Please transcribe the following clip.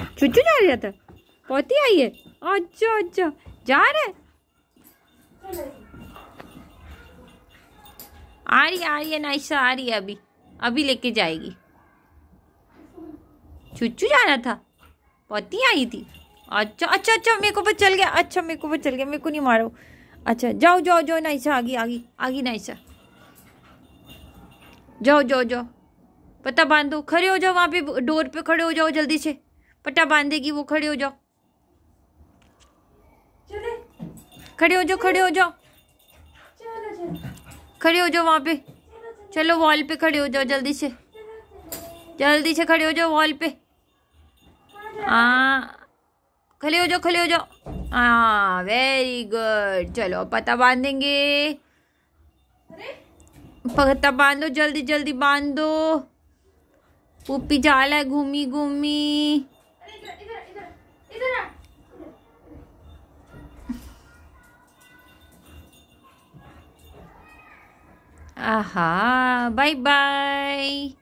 चुच्चू जा रहा था तो। पोती आई है अच्छा अच्छा जा रहे आ रही आ रही है नाइशा आ रही है अभी अभी लेके जाएगी चुच्चू रहा था पोती आई थी अच्छा अच्छा अच्छा मेरे को पता चल गया अच्छा मेरे को पता चल गया मेरे को नहीं मारो अच्छा जाओ जाओ जाओ नाइशा आगे आगे आगे नाइशा जाओ जाओ जाओ पता बांधो खड़े हो जाओ वहाँ पे डोर पे खड़े हो जाओ जल्दी से पट्टा बांधेगी वो खड़े हो जाओ खड़े हो जाओ खड़े हो जाओ खड़े हो जाओ वहां पे चलो वॉल पे खड़े हो जाओ जल्दी से जल्दी से खड़े हो जाओ वॉल पे हाँ खड़े हो जाओ खड़े हो जाओ हाँ वेरी गुड चलो पता बांधेंगे पता बांधो जल्दी जल्दी बांध दो पुप्पी जाला है घूमी घूमी Aha. Bye-bye.